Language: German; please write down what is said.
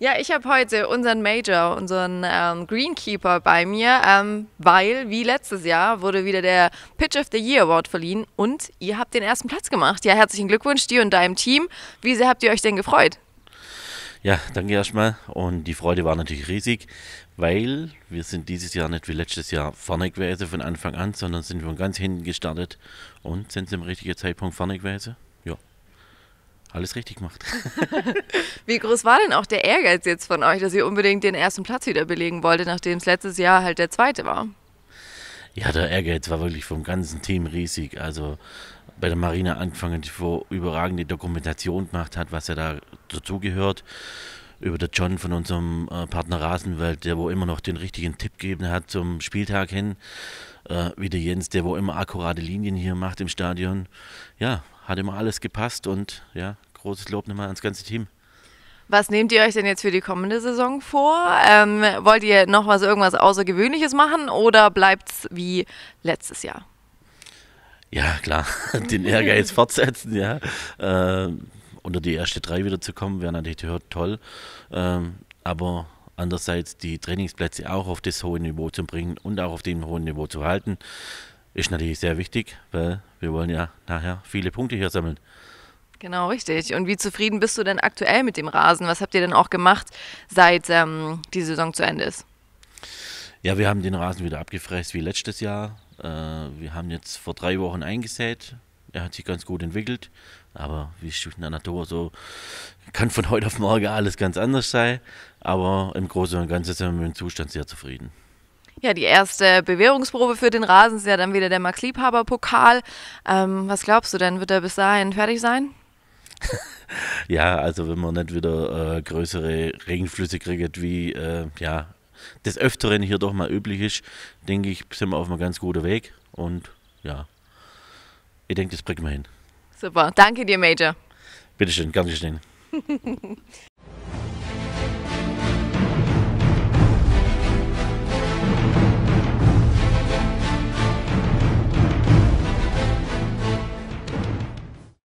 Ja, ich habe heute unseren Major, unseren ähm, Greenkeeper bei mir, ähm, weil wie letztes Jahr wurde wieder der Pitch of the Year Award verliehen und ihr habt den ersten Platz gemacht. Ja, herzlichen Glückwunsch dir und deinem Team. Wie sehr habt ihr euch denn gefreut? Ja, danke erstmal und die Freude war natürlich riesig, weil wir sind dieses Jahr nicht wie letztes Jahr vorne gewesen von Anfang an, sondern sind von ganz hinten gestartet und sind zum richtigen Zeitpunkt vorne gewesen alles richtig gemacht. Wie groß war denn auch der Ehrgeiz jetzt von euch, dass ihr unbedingt den ersten Platz wieder belegen wolltet, nachdem es letztes Jahr halt der zweite war? Ja, der Ehrgeiz war wirklich vom ganzen Team riesig. Also bei der Marina angefangen, die vor überragende Dokumentation gemacht hat, was ja da dazugehört über den John von unserem äh, Partner Rasenwelt, der wo immer noch den richtigen Tipp gegeben hat zum Spieltag hin, äh, wie der Jens, der wo immer akkurate Linien hier macht im Stadion. Ja, hat immer alles gepasst und ja, großes Lob nochmal ans ganze Team. Was nehmt ihr euch denn jetzt für die kommende Saison vor? Ähm, wollt ihr noch was irgendwas Außergewöhnliches machen oder bleibt es wie letztes Jahr? Ja, klar, den Ehrgeiz fortsetzen, ja. Ähm, unter die erste drei wieder zu kommen, wäre natürlich toll. Ähm, aber andererseits die Trainingsplätze auch auf das hohe Niveau zu bringen und auch auf dem hohen Niveau zu halten, ist natürlich sehr wichtig, weil wir wollen ja nachher viele Punkte hier sammeln. Genau, richtig. Und wie zufrieden bist du denn aktuell mit dem Rasen? Was habt ihr denn auch gemacht, seit ähm, die Saison zu Ende ist? Ja, wir haben den Rasen wieder abgefräst wie letztes Jahr. Äh, wir haben jetzt vor drei Wochen eingesät er hat sich ganz gut entwickelt, aber wie es in der Natur so, kann von heute auf morgen alles ganz anders sein, aber im Großen und Ganzen sind wir mit dem Zustand sehr zufrieden. Ja, die erste Bewährungsprobe für den Rasen ist ja dann wieder der Max-Liebhaber-Pokal. Ähm, was glaubst du denn, wird er bis dahin fertig sein? ja, also wenn man nicht wieder äh, größere Regenflüsse kriegt, wie äh, ja, des Öfteren hier doch mal üblich ist, denke ich, sind wir auf einem ganz guten Weg und ja, ich denke, das bringen wir hin. Super. Danke dir, Major. Bitteschön, ganz schön.